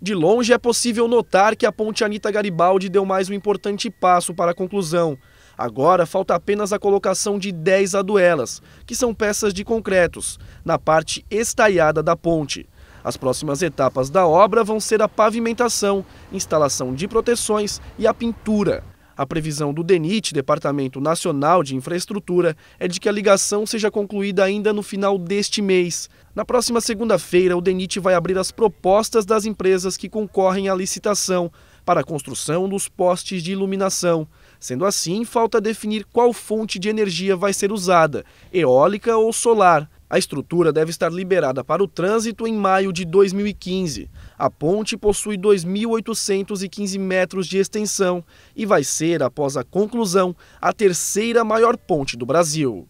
De longe é possível notar que a ponte Anita Garibaldi deu mais um importante passo para a conclusão. Agora falta apenas a colocação de 10 aduelas, que são peças de concretos, na parte estaiada da ponte. As próximas etapas da obra vão ser a pavimentação, instalação de proteções e a pintura. A previsão do DENIT, Departamento Nacional de Infraestrutura, é de que a ligação seja concluída ainda no final deste mês. Na próxima segunda-feira, o DENIT vai abrir as propostas das empresas que concorrem à licitação para a construção dos postes de iluminação. Sendo assim, falta definir qual fonte de energia vai ser usada, eólica ou solar. A estrutura deve estar liberada para o trânsito em maio de 2015. A ponte possui 2.815 metros de extensão e vai ser, após a conclusão, a terceira maior ponte do Brasil.